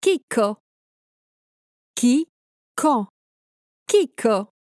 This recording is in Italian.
Chicco. Chi? Co. Chicco.